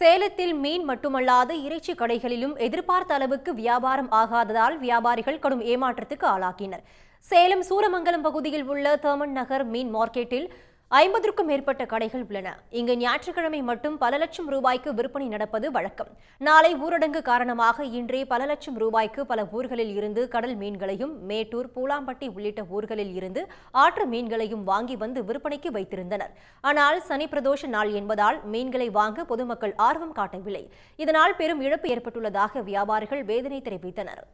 சேலத்தில் மீன் மட்டுமல்லாது இறைச்சி கடைகளிலும் எதிர்பார்த்த அளவுக்கு வியாபாரம் ஆகாததால் வியாபாரிகள் கடும் ஏமாற்றத்துக்கு ஆளாக்கினர் சேலம் சூரமங்கலம் பகுதியில் உள்ள தேமன் நகர் மீன் மார்க்கெட்டில் ஐம்பதுக்கும் மேற்பட்ட கடைகள் உள்ளன இங்கு ஞாயிற்றுக்கிழமை மட்டும் பல லட்சம் ரூபாய்க்கு விற்பனை நடப்பது வழக்கம் நாளை ஊரடங்கு காரணமாக இன்றே பல லட்சம் ரூபாய்க்கு பல ஊர்களில் இருந்து கடல் மீன்களையும் மேட்டூர் பூலாம்பட்டி உள்ளிட்ட ஊர்களில் இருந்து ஆற்று மீன்களையும் வாங்கி வந்து விற்பனைக்கு வைத்திருந்தனர் ஆனால் சனி பிரதோஷ நாள் என்பதால் மீன்களை வாங்க பொதுமக்கள் ஆர்வம் காட்டவில்லை இதனால் பெரும் இழப்பு ஏற்பட்டுள்ளதாக வியாபாரிகள் வேதனை தெரிவித்தனர்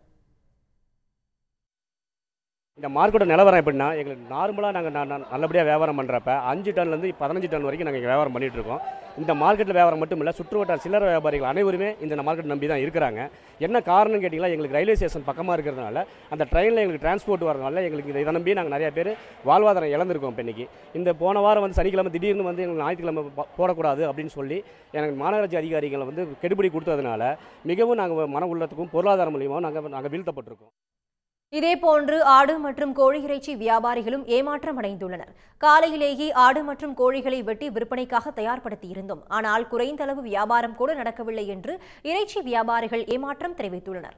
இந்த மார்க்கெட்டோட நிலவரம் எப்படின்னா எங்களுக்கு நார்மலாக நாங்கள் நல்லபடியாக வியாபாரம் பண்ணுறப்ப அஞ்சு டன்லேருந்து பதினஞ்சு டன் வரைக்கும் நாங்கள் வியாபாரம் பண்ணிகிட்டு இருக்கோம் இந்த மார்க்கெட்டில் வியாபாரம் மட்டும் இல்லை சுற்றுவட்டார சில்லற வியாபாரிகள் அனைவருமே இந்த மார்க்கெட் நம்பி தான் இருக்கிறாங்க என்ன காரணம்னு கேட்டிங்கன்னா எங்களுக்கு ரயில்வே ஸ்டேஷன் பக்கமாக இருக்கிறதுனால அந்த ட்ரெயினில் எங்களுக்கு டிரான்ஸ்போர்ட் வரதுனால எங்களுக்கு இதை நம்பி நாங்கள் நிறைய பேர் வாழ்வாதாரம் இழந்திருக்கோம் இப்போ இன்றைக்கி இந்த போன வாரம் வந்து சனிக்கிழமை திடீர்னு வந்து எங்களுக்கு ஞாயிற்றுக்கிழமை போடக்கூடாது அப்படின்னு சொல்லி எனக்கு மாநகராட்சி அதிகாரிகளை வந்து கெடுபிடி கொடுத்ததுனால மிகவும் நாங்கள் மன உள்ளத்துக்கும் பொருளாதாரம் மூலியமாகவும் நாங்கள் நாங்கள் வீழ்த்தப்பட்டிருக்கோம் இதேபோன்று ஆடு மற்றும் கோழி இறைச்சி வியாபாரிகளும் ஏமாற்றம் அடைந்துள்ளனர் காலையிலேயே ஆடு மற்றும் கோழிகளை வெட்டி விற்பனைக்காக தயார்படுத்தியிருந்தோம் ஆனால் குறைந்த அளவு வியாபாரம் கூட நடக்கவில்லை என்று இறைச்சி வியாபாரிகள் ஏமாற்றம் தெரிவித்துள்ளனர்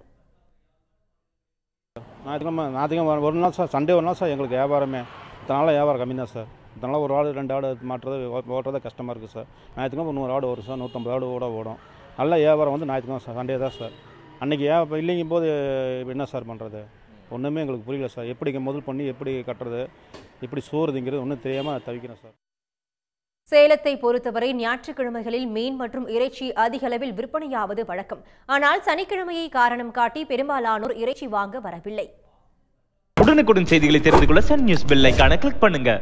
ஒரு நாள் சார் சண்டே ஒரு நாள் சார் எங்களுக்கு வியாபாரமே இதனால வியாபாரம் கம்மி தான் சார் இதனால் ஒரு ஆடு ரெண்டு ஆடு மாற்றது ஓட்டுறது கஷ்டமாக இருக்குது சார் ஞாயிற்றுக்கிழமை நூறு ஆடு வரும் சார் நூற்றம்பது ஆடு ஓட ஓடும் நல்ல வியாபாரம் வந்து ஞாயிற்றுக்கிழமை சார் சண்டே தான் சார் அன்றைக்கி ஏன் இல்லைங்கும் போது என்ன சார் பண்ணுறது ஒன்றுமே எங்களுக்கு புரியல சார் எப்படி முதல் பண்ணி எப்படி கட்டுறது எப்படி சோறுதுங்கிறது ஒன்றும் தெரியாமல் தவிக்கிறோம் சார் சேலத்தை பொறுத்தவரை ஞாயிற்றுக்கிழமைகளில் மீன் மற்றும் இறைச்சி அதிக அளவில் விற்பனையாவது வழக்கம் ஆனால் சனிக்கிழமையை காரணம் காட்டி பெரும்பாலானோர் இறைச்சி வாங்க வரவில்லை உடனுக்குடன் செய்திகளை தெரிந்து கொள்ள சன் நியூஸ் பில்லை கிளிக் பண்ணுங்க